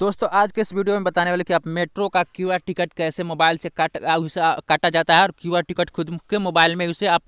दोस्तों आज के इस वीडियो में बताने वाले कि आप मेट्रो का क्यूआर टिकट कैसे मोबाइल से काट उसे काटा जाता है और क्यूआर टिकट खुद के मोबाइल में उसे आप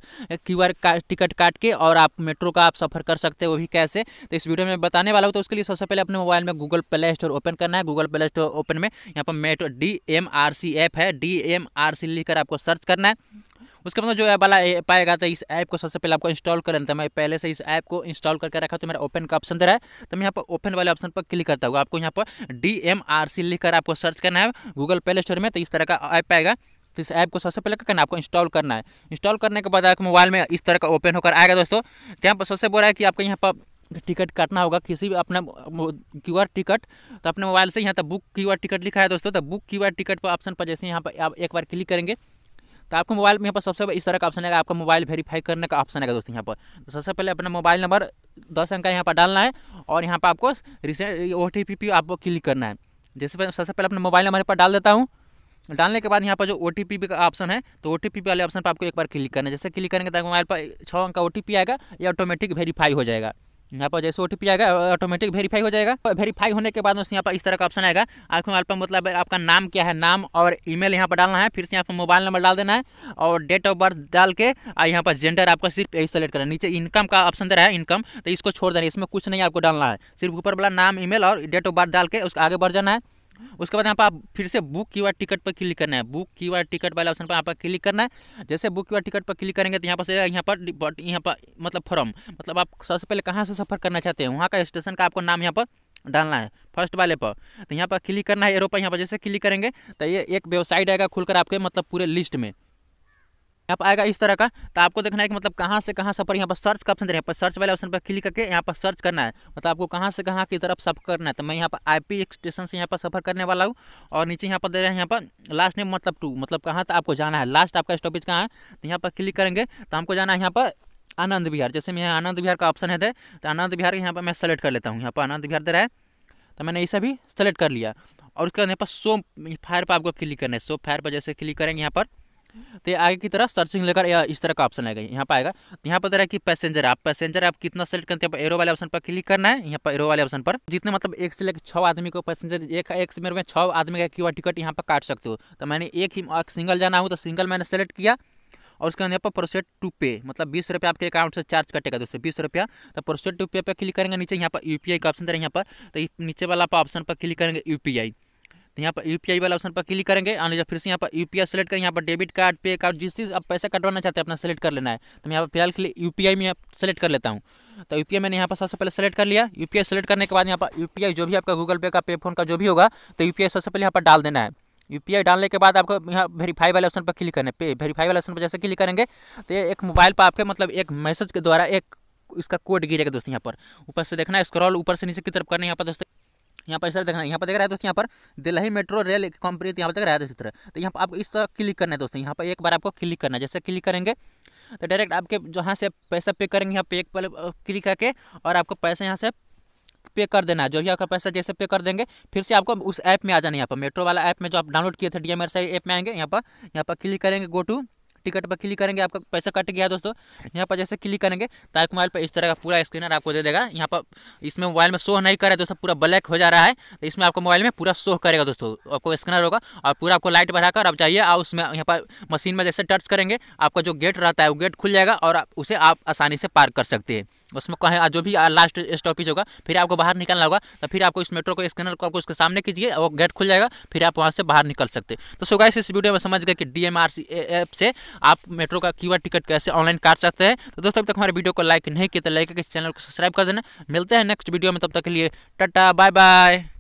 क्यूआर का टिकट काट के और आप मेट्रो का आप सफ़र कर सकते हो वो भी कैसे तो इस वीडियो में बताने वाला हूँ तो उसके लिए सबसे पहले अपने मोबाइल में गूगल प्ले स्टोर ओपन करना है गूगल प्ले स्टोर ओपन में यहाँ पर metro D M R C app है डी एम आर सी लिख कर आपको सर्च करना है उसके बाद जो वाला ऐप आएगा तो इस ऐप को सबसे पहले आपको इंस्टॉल कर लेना था तो मैं पहले से इस ऐप को इंस्टॉल करके रखा तो मेरा ओपन का ऑप्शन दे रहा है तो मैं यहाँ पर ओपन वाले ऑप्शन पर क्लिक करता हूँ आपको यहाँ पर डी एम आर सी कर आपको सर्च करना है गूगल प्ले स्टोर में तो इस तरह का ऐप आएगा तो इस ऐप को सबसे पहले क्या करना है आपको इंस्टॉल करना है इंस्टॉल करने के बाद आपके मोबाइल में इस तरह का ओपन होकर आएगा दोस्तों तो यहाँ पर सबसे बोल रहा है कि आपको यहाँ पर टिकट काटना होगा किसी भी अपना क्यू आर टिकट तो अपने मोबाइल से यहाँ तक बुक क्यू आर टिकट लिखा है दोस्तों तो बुक क्यू आर टिकट पर ऑप्शन पर जैसे यहाँ पर आप एक बार क्लिक करेंगे तो आपको मोबाइल में यहाँ पर सबसे इस तरह का ऑप्शन आएगा आपका मोबाइल वेरीफाई करने का ऑप्शन आएगा दोस्तों यहाँ पर तो सबसे पहले अपना मोबाइल नंबर दस अंक का यहाँ पर डालना है और यहाँ पर आपको रिसेंट ओ टी पी आपको क्लिक करना है जैसे सबसे पहले अपना मोबाइल नंबर पर डाल देता हूँ डालने के बाद यहाँ पर जो ओ का ऑप्शन है तो ओ वाले ऑप्शन पर आपको एक बार क्लिक करना है जैसे क्लिक करेंगे तो मोबाइल पर छः अंक का ओ आएगा ये ऑटोमेटिक वेरीफाई हो जाएगा यहाँ पर जैसे ओ आएगा ऑटोमेटिक वेरीफाई हो जाएगा वेरीफाई होने के बाद यहाँ पर इस तरह का ऑप्शन आएगा आखिर वाल पर मतलब आपका नाम क्या है नाम और ईमेल यहाँ पर डालना है फिर से यहाँ पर मोबाइल नंबर डाल देना है और डेट ऑफ बर्थ डाल के और यहाँ पर जेंडर आपका सिर्फ यही सेलेक्ट करना है नीचे इनकम का ऑप्शन दे रहा है इनकम तो इसको छोड़ देना इसमें कुछ नहीं आपको डालना है सिर्फ ऊपर वाला नाम मेल और डेट ऑफ बर्थ डाल के उसका आगे बढ़ जाना है उसके बाद यहाँ पर आप फिर से बुक की टिकट पर क्लिक करना है बुक की टिकट वाले ऑप्शन पर यहाँ पर क्लिक करना है जैसे बुक की टिकट पर क्लिक करेंगे तो यहाँ पर से यहाँ पर यहाँ पर मतलब फॉर्म मतलब आप सबसे पहले कहाँ से सफ़र करना चाहते हैं वहाँ का स्टेशन का आपको नाम यहाँ पर डालना है फर्स्ट वाले पर तो यहाँ पर क्लिक करना है एरो पर यहाँ पर जैसे क्लिक करेंगे तो ये एक वेबसाइट आएगा खुलकर आपके मतलब पूरे लिस्ट में यहाँ पर आएगा इस तरह का तो आपको देखना है कि मतलब कहाँ से कहाँ सफर यहाँ पर सर्च का ऑप्शन दे रहे हैं पर सर्च वाले ऑप्शन पर क्लिक करके यहाँ पर सर्च करना है मतलब आपको कहाँ से कहाँ की तरफ सफर करना है तो मैं यहाँ पर आईपी स्टेशन से यहाँ पर सफर करने वाला हूँ और नीचे यहाँ पर दे रहे हैं यहाँ पर लास्ट नेम मतलब टू मतलब कहाँ तक आपको जाना है लास्ट आपका स्टॉपेज कहाँ है तो यहाँ पर क्लिक करेंगे तो हमको जाना है यहाँ पर आनंद विहार जैसे मैं यहाँ आनंद विहार का ऑप्शन है दे तो आनंद विहार यहाँ पर मैं सेलेक्ट कर लेता हूँ यहाँ पर आनंद विहार दे रहा है तो मैंने इसे भी सेलेक्ट कर लिया और उसके बाद यहाँ पर सो फायर पर आपको क्लिक करना है सो फायर पर जैसे क्लिक करेंगे यहाँ पर तो आगे की तरह सर्चिंग लेकर इस तरह का ऑप्शन आएगा यहाँ पर आएगा तो यहाँ पर तरह पैसेंजर आप पैसेंजर आप कितना सेलेक्ट करते हैं एरो वाले ऑप्शन पर क्लिक करना है यहाँ पर एरो वाले ऑप्शन पर जितने मतलब एक से लेकर छः आदमी को पैसेंजर एक एक से मेरे में छः आदमी का क्यू टिकट यहाँ पर काट सकते हो तो मैंने एक ही सिंगल जाना हो तो सिंगल मैंने सेलेक्ट किया और उसके बाद यहाँ पर प्रोसेट टू पे मतलब बीस रुपया आपके अकाउंट से चार्ज कटेगा दोस्तों बीस रुपया तो प्रोसेट टू पे पर क्लिक करेंगे नीचे यहाँ पर यू का ऑप्शन दे यहाँ पर तो नीचे वाला आप ऑप्शन पर क्लिक करेंगे यूपीआई तो यहाँ पर आई वाला ऑप्शन पर क्लिक करेंगे और तो फिर से यहाँ पर यू पी आई सेलेक्ट करें यहाँ पर डेबिट कार्ड पे कार्ड जिस चीज़ आप पैसा कटवाना चाहते हैं अपना सेलेक्ट कर लेना है तो मैं यहाँ पर फिलहाल के लिए आई में सेलेक्ट कर लेता हूँ तो आई मैंने यहाँ पर सबसे पहले सेलेक्ट कर लिया आई सेलेक्ट करने के बाद यहाँ पर आई जो भी आपका गूगल पे का पे फोन का जो भी होगा तो आई सबसे पहले यहाँ पर डाल देना है आई डालने के बाद आपको यहाँ वेरीफाई वाले ऑप्शन पर क्लिक करने पे वेरीफाई वाले ऑप्शन पर जैसे क्लिक करेंगे तो एक मोबाइल पर आपके मतलब एक मैसेज के द्वारा एक इसका कोड गिरेगा दोस्तों यहाँ पर ऊपर से देखना है स्क्रॉल ऊपर से नीचे की तरफ करना है यहाँ पर दोस्तों यहाँ पर इस तरह देखना यहाँ पर देख रहा है दोस्तों यहाँ पर दिल्ली मेट्रो रेल कंपनी यहाँ पर देख रहा है दोस्तों इस तरह तो यहाँ पर आपको इस तरह क्लिक करना है दोस्तों यहाँ पर एक बार आपको क्लिक करना है जैसे क्लिक करेंगे तो डायरेक्ट आपके जहाँ से पैसा पे करेंगे यहाँ पे एक पर क्लिक करके और आपको पैसा यहाँ से पे कर देना है जो भी आपका पैसा जैसे पे कर देंगे फिर से आपको उस ऐप में आ जाना है यहाँ पर मेट्रो वाला ऐप में जो आप डाउनलोड किए थे डी एम ऐप में आएंगे यहाँ पर यहाँ पर क्लिक करेंगे गो टू टिकट पर क्लिक करेंगे आपका पैसा कट गया दोस्तों यहाँ पर जैसे क्लिक करेंगे तो आपके मोबाइल पर इस तरह का पूरा स्क्रीनर आपको दे देगा यहाँ पर इसमें मोबाइल में शो नहीं करे दोस्तों पूरा ब्लैक हो जा रहा है तो इसमें आपको मोबाइल में पूरा शो करेगा दोस्तों आपको स्कैनर होगा और पूरा आपको लाइट बढ़ाकर आप जाइए और उसमें यहाँ पर मशीन में जैसे टच करेंगे आपका जो गेट रहता है वो गेट खुल जाएगा और उसे आप आसानी से पार कर सकते हैं उसमें कहें जो भी लास्ट स्टॉपेज होगा फिर आपको बाहर निकलना होगा तो फिर आपको इस मेट्रो को स्कैनर को आपको उसके सामने कीजिए और गेट खुल जाएगा फिर आप वहाँ से बाहर निकल सकते तो सो इस वीडियो में समझ गए कि डी एम ऐप से आप मेट्रो का क्यू टिकट कैसे ऑनलाइन काट सकते हैं तो दोस्तों अब तक हमारे वीडियो को लाइक नहीं किया तो लाइक करके चैनल को सब्सक्राइब कर देना मिलते हैं नेक्स्ट वीडियो में तब तक के लिए टाटा बाय बाय